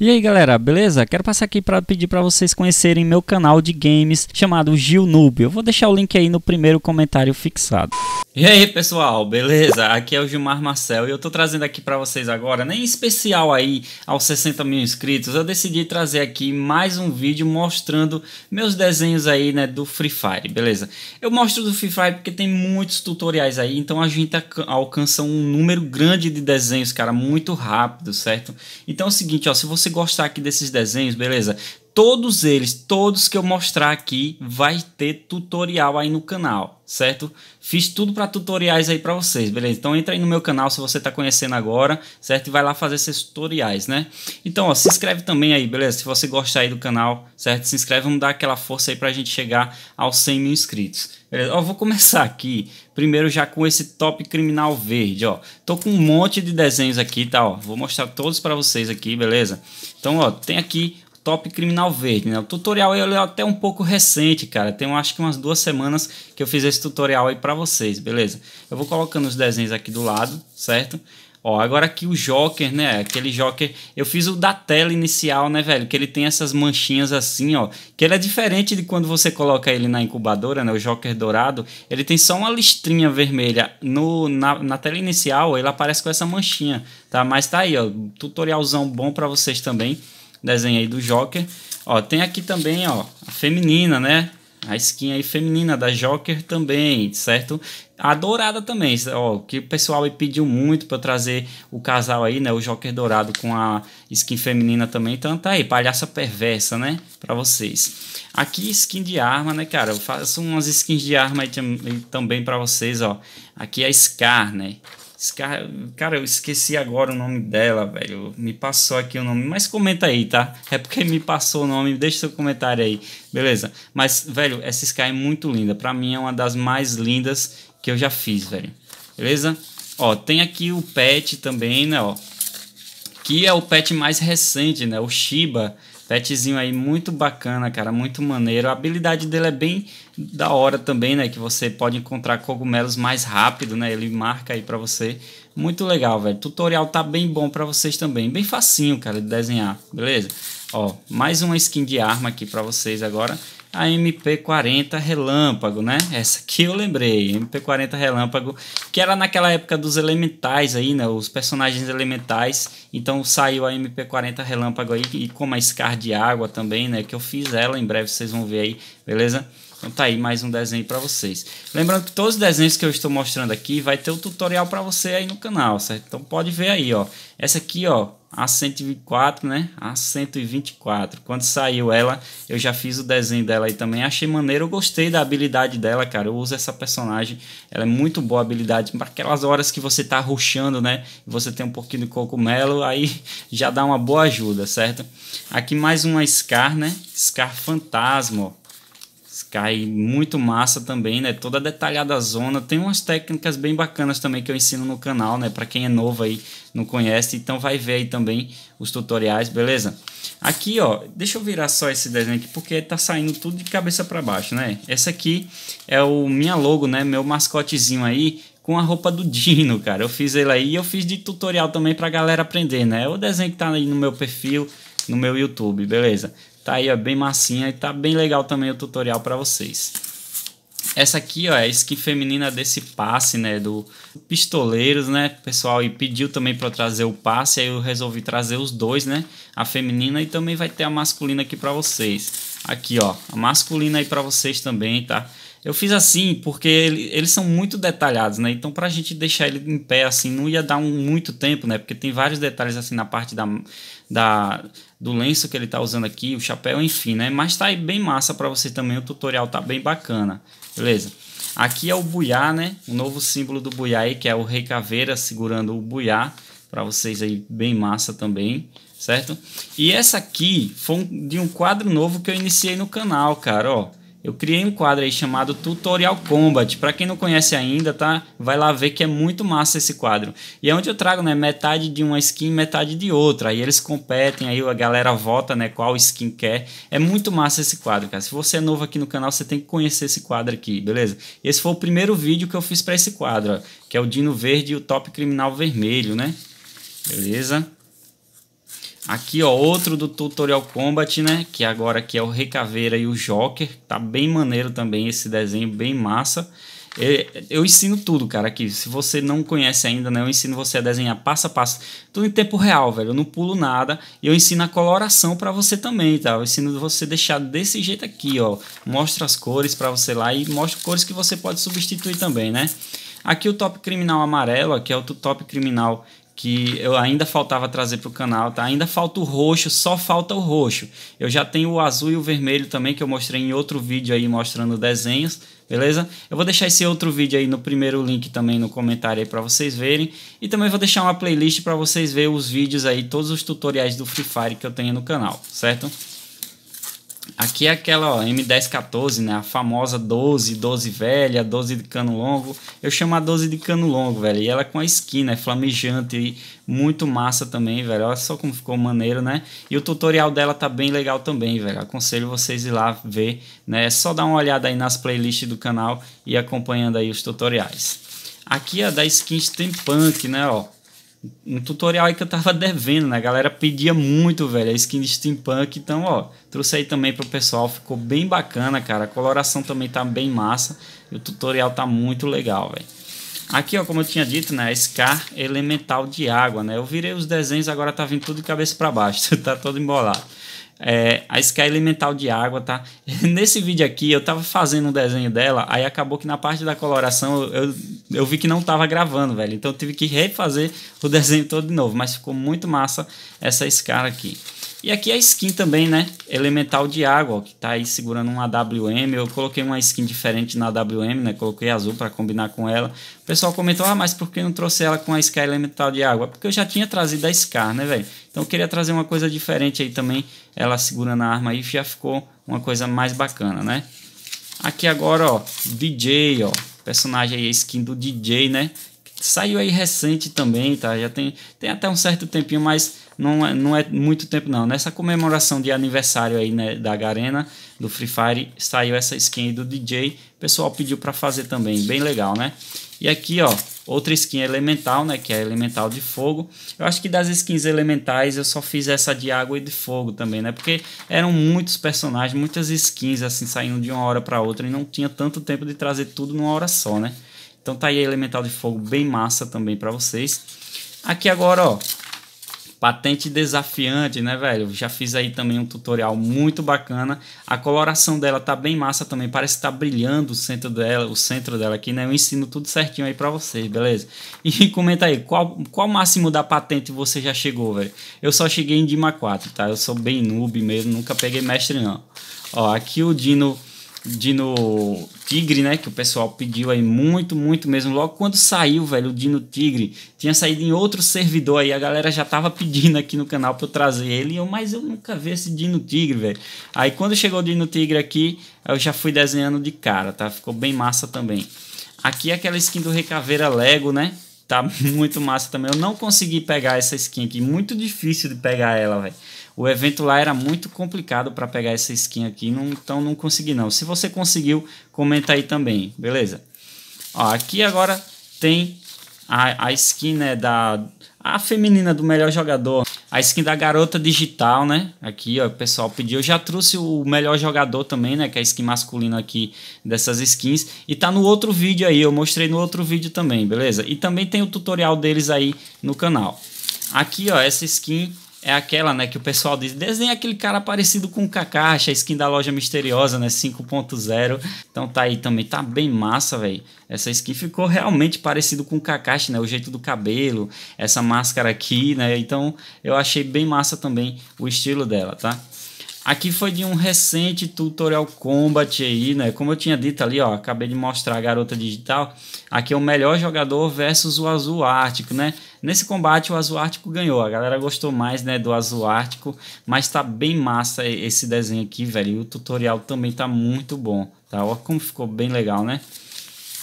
E aí galera, beleza? Quero passar aqui para pedir para vocês conhecerem meu canal de games chamado Gil Noob. Eu vou deixar o link aí no primeiro comentário fixado. E aí pessoal, beleza? Aqui é o Gilmar Marcel e eu tô trazendo aqui para vocês agora, nem especial aí aos 60 mil inscritos, eu decidi trazer aqui mais um vídeo mostrando meus desenhos aí, né, do Free Fire, beleza? Eu mostro do Free Fire porque tem muitos tutoriais aí, então a gente alcança um número grande de desenhos, cara, muito rápido, certo? Então é o seguinte, ó, se você você gostar aqui desses desenhos, beleza? Todos eles, todos que eu mostrar aqui, vai ter tutorial aí no canal, certo? Fiz tudo para tutoriais aí para vocês, beleza? Então entra aí no meu canal se você está conhecendo agora, certo? E vai lá fazer esses tutoriais, né? Então, ó, se inscreve também aí, beleza? Se você gostar aí do canal, certo? Se inscreve, vamos dar aquela força aí para a gente chegar aos 100 mil inscritos, beleza? Ó, vou começar aqui, primeiro já com esse top criminal verde, ó. Tô com um monte de desenhos aqui, tá? Ó, vou mostrar todos para vocês aqui, beleza? Então, ó, tem aqui Top Criminal Verde, né? O tutorial ele é até um pouco recente, cara. Tem acho que umas duas semanas que eu fiz esse tutorial aí para vocês, beleza? Eu vou colocando os desenhos aqui do lado, certo? Ó, agora aqui o Joker, né? Aquele Joker, eu fiz o da tela inicial, né, velho? Que ele tem essas manchinhas assim, ó. Que ele é diferente de quando você coloca ele na incubadora, né? O Joker dourado, ele tem só uma listrinha vermelha. No, na, na tela inicial, ele aparece com essa manchinha, tá? Mas tá aí, ó. Tutorialzão bom para vocês também desenho aí do Joker. Ó, tem aqui também, ó, a feminina, né? A skin aí feminina da Joker também, certo? A dourada também, ó, que o pessoal aí pediu muito para trazer o casal aí, né? O Joker dourado com a skin feminina também. Então tá aí, palhaça perversa, né? Pra vocês. Aqui skin de arma, né, cara? Eu faço umas skins de arma aí também para vocês, ó. Aqui é a Scar, né? Cara, cara, eu esqueci agora o nome dela, velho. Me passou aqui o nome, mas comenta aí, tá? É porque me passou o nome, deixa seu comentário aí, beleza? Mas, velho, essa Sky é muito linda. Pra mim é uma das mais lindas que eu já fiz, velho. Beleza? Ó, tem aqui o pet também, né? Ó, que é o pet mais recente, né? O Shiba. Petzinho aí muito bacana, cara, muito maneiro. A habilidade dele é bem da hora também, né? Que você pode encontrar cogumelos mais rápido, né? Ele marca aí para você. Muito legal, velho. Tutorial tá bem bom para vocês também. Bem facinho, cara, de desenhar, beleza? Ó, mais uma skin de arma aqui para vocês agora a MP40 Relâmpago, né? Essa aqui eu lembrei, MP40 Relâmpago, que era naquela época dos elementais aí, né? Os personagens elementais. Então saiu a MP40 Relâmpago aí, e com a Scar de água também, né? Que eu fiz ela, em breve vocês vão ver aí, beleza? Então tá aí mais um desenho para vocês. Lembrando que todos os desenhos que eu estou mostrando aqui vai ter o um tutorial para você aí no canal, certo? Então pode ver aí, ó. Essa aqui, ó, a 104, né? A 124. Quando saiu ela, eu já fiz o desenho dela aí também. Achei maneiro, eu gostei da habilidade dela, cara. Eu uso essa personagem. Ela é muito boa habilidade para aquelas horas que você tá ruxando, né? Você tem um pouquinho de cogumelo, aí já dá uma boa ajuda, certo? Aqui mais uma Scar, né? Scar fantasma, ó. Cai muito massa também, né? Toda detalhada a zona. Tem umas técnicas bem bacanas também que eu ensino no canal, né? Para quem é novo aí, não conhece, então vai ver aí também os tutoriais, beleza? Aqui, ó, deixa eu virar só esse desenho aqui porque tá saindo tudo de cabeça para baixo, né? Essa aqui é o minha logo, né? Meu mascotezinho aí com a roupa do Dino, cara. Eu fiz ele aí e eu fiz de tutorial também pra galera aprender, né? É o desenho que tá aí no meu perfil, no meu YouTube, beleza? Tá aí, ó, bem massinha e tá bem legal também o tutorial para vocês. Essa aqui, ó, é a skin feminina desse passe, né, do Pistoleiros, né, pessoal, e pediu também para trazer o passe, aí eu resolvi trazer os dois, né, a feminina e também vai ter a masculina aqui para vocês. Aqui, ó, a masculina aí para vocês também, tá? Eu fiz assim porque ele, eles são muito detalhados, né? Então, para a gente deixar ele em pé assim, não ia dar um, muito tempo, né? Porque tem vários detalhes assim na parte da, da, do lenço que ele tá usando aqui, o chapéu, enfim, né? Mas tá aí bem massa para você também, o tutorial tá bem bacana, beleza? Aqui é o buiá, né? O novo símbolo do buiá aí, que é o rei caveira segurando o buiá, para vocês aí bem massa também, certo? E essa aqui foi um, de um quadro novo que eu iniciei no canal, cara, ó. Eu criei um quadro aí chamado Tutorial Combat. Para quem não conhece ainda, tá? Vai lá ver que é muito massa esse quadro. E é onde eu trago, né, metade de uma skin, metade de outra. Aí eles competem, aí a galera vota, né, qual skin quer. É muito massa esse quadro, cara. Se você é novo aqui no canal, você tem que conhecer esse quadro aqui, beleza? Esse foi o primeiro vídeo que eu fiz para esse quadro, ó, que é o Dino Verde e o Top Criminal Vermelho, né? Beleza? Aqui, ó, outro do Tutorial Combat, né? Que agora aqui é o Recaveira e o Joker. Tá bem maneiro também esse desenho, bem massa. Eu ensino tudo, cara, aqui. Se você não conhece ainda, né? Eu ensino você a desenhar passo a passo. Tudo em tempo real, velho. Eu não pulo nada. E eu ensino a coloração para você também, tá? Eu ensino você deixar desse jeito aqui, ó. Mostra as cores para você lá e mostra cores que você pode substituir também, né? Aqui o top criminal amarelo, aqui é o top criminal que eu ainda faltava trazer para o canal, tá? Ainda falta o roxo, só falta o roxo. Eu já tenho o azul e o vermelho também, que eu mostrei em outro vídeo aí mostrando desenhos, beleza? Eu vou deixar esse outro vídeo aí no primeiro link também no comentário aí para vocês verem. E também vou deixar uma playlist para vocês verem os vídeos aí, todos os tutoriais do Free Fire que eu tenho no canal, certo? Aqui é aquela ó, M1014, né? A famosa 12, 12 velha, 12 de cano longo. Eu chamo a 12 de cano longo, velho. E ela é com a esquina, né? flamejante, muito massa também, velho. Olha só como ficou maneiro, né? E o tutorial dela tá bem legal também, velho. Aconselho vocês ir lá ver, né? É só dar uma olhada aí nas playlists do canal e acompanhando aí os tutoriais. Aqui a é da skin Steampunk, né, ó um tutorial aí que eu tava devendo, né? A galera pedia muito, velho, a skin de steampunk. Então, ó, trouxe aí também pro pessoal. Ficou bem bacana, cara. A coloração também tá bem massa. E o tutorial tá muito legal, velho. Aqui, ó, como eu tinha dito, né? Scar elemental de água, né? Eu virei os desenhos, agora tá vindo tudo de cabeça para baixo. tá todo embolado é, a Sky é Elemental de água, tá? Nesse vídeo aqui eu tava fazendo um desenho dela, aí acabou que na parte da coloração eu, eu vi que não tava gravando, velho. Então eu tive que refazer o desenho todo de novo, mas ficou muito massa essa Scar aqui. E aqui é a skin também, né? Elemental de água, ó, que tá aí segurando um AWM. Eu coloquei uma skin diferente na AWM, né? Coloquei azul para combinar com ela. O pessoal comentou, ah, mas por que não trouxe ela com a Sky Elemental de água? Porque eu já tinha trazido a Sky, né, velho? Então eu queria trazer uma coisa diferente aí também. Ela segurando a arma aí já ficou uma coisa mais bacana, né? Aqui agora, ó, DJ, ó. Personagem aí, skin do DJ, né? Saiu aí recente também, tá? Já tem, tem até um certo tempinho, mas não é, não é muito tempo não. Nessa comemoração de aniversário aí né, da Garena, do Free Fire, saiu essa skin aí do DJ. O pessoal pediu para fazer também, bem legal, né? E aqui, ó, outra skin elemental, né, que é elemental de fogo. Eu acho que das skins elementais eu só fiz essa de água e de fogo também, né? Porque eram muitos personagens, muitas skins assim saindo de uma hora para outra e não tinha tanto tempo de trazer tudo numa hora só, né? Então tá aí elemental de fogo bem massa também para vocês. Aqui agora, ó, patente desafiante, né, velho? Já fiz aí também um tutorial muito bacana. A coloração dela tá bem massa também, parece que tá brilhando o centro dela, o centro dela aqui, né? Eu ensino tudo certinho aí para vocês, beleza? E comenta aí, qual, qual máximo da patente você já chegou, velho? Eu só cheguei em Dima 4, tá? Eu sou bem noob mesmo, nunca peguei mestre não. Ó, aqui o Dino Dino Tigre, né? Que o pessoal pediu aí muito, muito mesmo. Logo quando saiu, velho, o Dino Tigre tinha saído em outro servidor aí. A galera já tava pedindo aqui no canal pra eu trazer ele. Eu, mas eu nunca vi esse Dino Tigre, velho. Aí quando chegou o Dino Tigre aqui, eu já fui desenhando de cara, tá? Ficou bem massa também. Aqui é aquela skin do Recaveira Lego, né? Tá muito massa também. Eu não consegui pegar essa skin aqui. Muito difícil de pegar ela, velho. O evento lá era muito complicado para pegar essa skin aqui, não, então não consegui não. Se você conseguiu, comenta aí também, beleza? Ó, aqui agora tem a, a skin né, da a feminina do melhor jogador, a skin da garota digital, né? Aqui, ó, o pessoal pediu. Eu já trouxe o melhor jogador também, né? Que é a skin masculina aqui dessas skins. E tá no outro vídeo aí, eu mostrei no outro vídeo também, beleza? E também tem o tutorial deles aí no canal. Aqui, ó, essa skin é aquela, né, que o pessoal diz, desenha aquele cara parecido com o Kakashi, a skin da loja misteriosa, né, 5.0. Então tá aí também, tá bem massa, velho. Essa skin ficou realmente parecido com o Kakashi, né, o jeito do cabelo, essa máscara aqui, né? Então eu achei bem massa também o estilo dela, tá? Aqui foi de um recente tutorial combat aí, né? Como eu tinha dito ali, ó, acabei de mostrar a garota digital. Aqui é o melhor jogador versus o azul ártico, né? Nesse combate o azul ártico ganhou. A galera gostou mais, né, do azul ártico, mas tá bem massa esse desenho aqui, velho. E o tutorial também tá muito bom, tá? Ó como ficou bem legal, né?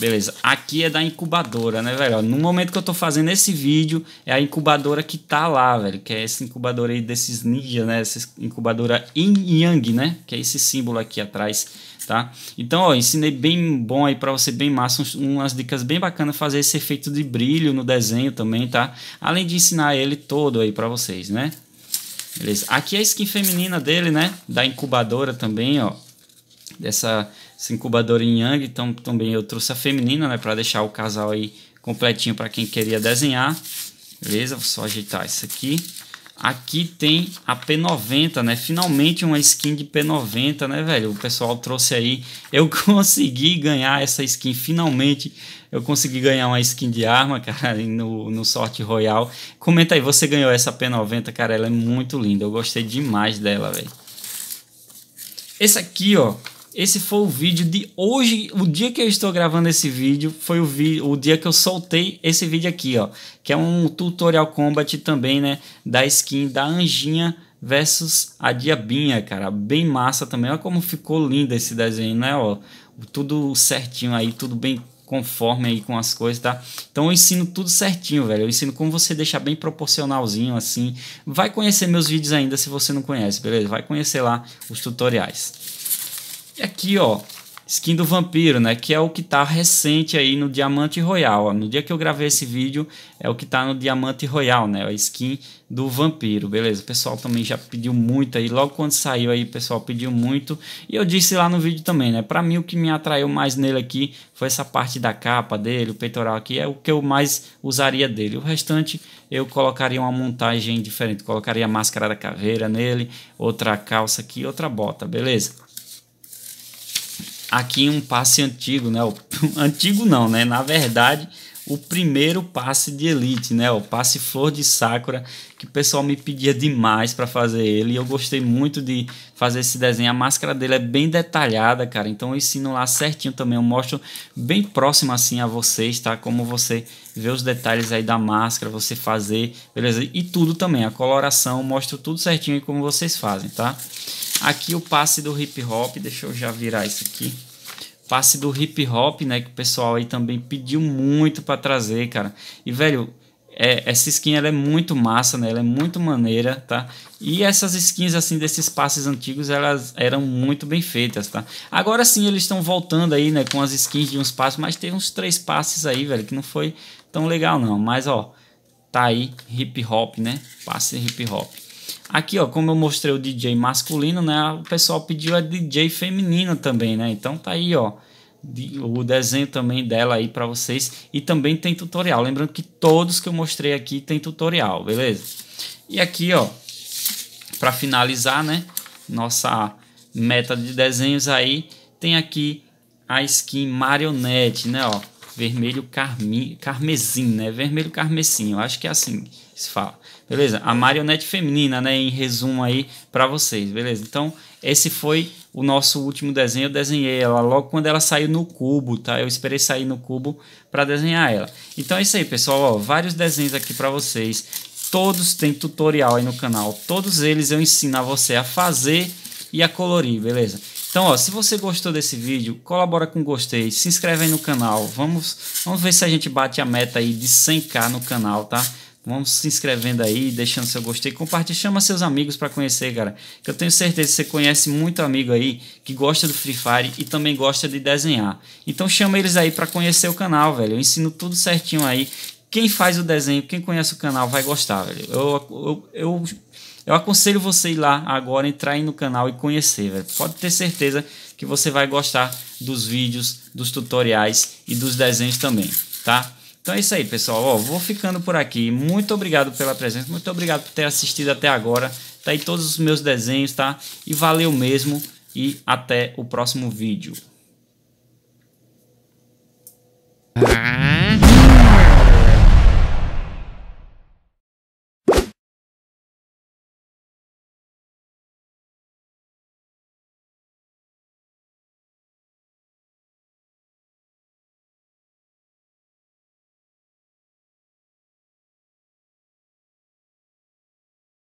Beleza, aqui é da incubadora, né, velho? No momento que eu tô fazendo esse vídeo, é a incubadora que tá lá, velho. Que é essa incubadora aí desses ninja, né? Essa incubadora Yin Yang, né? Que é esse símbolo aqui atrás, tá? Então, ó, ensinei bem bom aí pra você, bem massa, umas dicas bem bacanas fazer esse efeito de brilho no desenho também, tá? Além de ensinar ele todo aí pra vocês, né? Beleza, aqui é a skin feminina dele, né? Da incubadora também, ó. Dessa essa incubadora em Yang, então também eu trouxe a feminina, né, para deixar o casal aí completinho para quem queria desenhar. Beleza? Vou só ajeitar isso aqui. Aqui tem a P90, né? Finalmente uma skin de P90, né, velho? O pessoal trouxe aí. Eu consegui ganhar essa skin, finalmente. Eu consegui ganhar uma skin de arma, cara, no, no Sorte Royal. Comenta aí, você ganhou essa P90, cara? Ela é muito linda. Eu gostei demais dela, velho. Esse aqui, ó, esse foi o vídeo de hoje. O dia que eu estou gravando esse vídeo foi o, vi o dia que eu soltei esse vídeo aqui, ó. Que é um tutorial combat também, né? Da skin da Anjinha versus a Diabinha, cara. Bem massa também. Olha como ficou lindo esse desenho, né? Ó, tudo certinho aí, tudo bem conforme aí com as coisas, tá? Então eu ensino tudo certinho, velho. Eu ensino como você deixar bem proporcionalzinho assim. Vai conhecer meus vídeos ainda se você não conhece, beleza? Vai conhecer lá os tutoriais. E aqui, ó, skin do vampiro, né? Que é o que tá recente aí no Diamante Royal. Ó. No dia que eu gravei esse vídeo, é o que tá no Diamante Royal, né? A skin do vampiro, beleza? O pessoal também já pediu muito aí. Logo quando saiu aí, o pessoal pediu muito. E eu disse lá no vídeo também, né? Pra mim, o que me atraiu mais nele aqui foi essa parte da capa dele, o peitoral aqui. É o que eu mais usaria dele. O restante, eu colocaria uma montagem diferente. Colocaria a máscara da caveira nele, outra calça aqui, outra bota, beleza? aqui um passe antigo, né? O, antigo não, né? Na verdade, o primeiro passe de elite, né? O passe flor de sakura que o pessoal me pedia demais para fazer ele. E eu gostei muito de fazer esse desenho. A máscara dele é bem detalhada, cara. Então eu ensino lá certinho também. Eu mostro bem próximo assim a vocês, tá? Como você vê os detalhes aí da máscara, você fazer, beleza? E tudo também, a coloração, mostro tudo certinho e como vocês fazem, tá? Aqui o passe do hip hop, deixa eu já virar isso aqui. Passe do hip hop, né, que o pessoal aí também pediu muito para trazer, cara. E velho, é, essa skin ela é muito massa, né? Ela é muito maneira, tá? E essas skins assim desses passes antigos, elas eram muito bem feitas, tá? Agora sim eles estão voltando aí, né, com as skins de uns passes, mas teve uns três passes aí, velho, que não foi tão legal não, mas ó, tá aí hip hop, né? Passe hip hop. Aqui, ó, como eu mostrei o DJ masculino, né? O pessoal pediu a DJ feminina também, né? Então tá aí, ó, o desenho também dela aí para vocês e também tem tutorial. Lembrando que todos que eu mostrei aqui tem tutorial, beleza? E aqui, ó, para finalizar, né, nossa meta de desenhos aí, tem aqui a skin marionete, né, ó, vermelho carmi, carmesim, né? Vermelho carmesim, eu acho que é assim se fala. Beleza? A marionete feminina, né? Em resumo aí para vocês, beleza? Então, esse foi o nosso último desenho. Eu desenhei ela logo quando ela saiu no cubo, tá? Eu esperei sair no cubo para desenhar ela. Então é isso aí, pessoal. Ó, vários desenhos aqui para vocês. Todos têm tutorial aí no canal. Todos eles eu ensino a você a fazer e a colorir, beleza? Então, ó, se você gostou desse vídeo, colabora com gostei, se inscreve aí no canal. Vamos, vamos ver se a gente bate a meta aí de 100k no canal, tá? Vamos se inscrevendo aí, deixando seu gostei, compartilha, chama seus amigos para conhecer, cara. Que eu tenho certeza que você conhece muito amigo aí que gosta do Free Fire e também gosta de desenhar. Então chama eles aí para conhecer o canal, velho. Eu ensino tudo certinho aí. Quem faz o desenho, quem conhece o canal vai gostar, velho. eu, eu, eu eu aconselho você ir lá agora, entrar aí no canal e conhecer, velho. Pode ter certeza que você vai gostar dos vídeos, dos tutoriais e dos desenhos também, tá? Então é isso aí, pessoal. Ó, vou ficando por aqui. Muito obrigado pela presença, muito obrigado por ter assistido até agora. Tá aí todos os meus desenhos, tá? E valeu mesmo e até o próximo vídeo.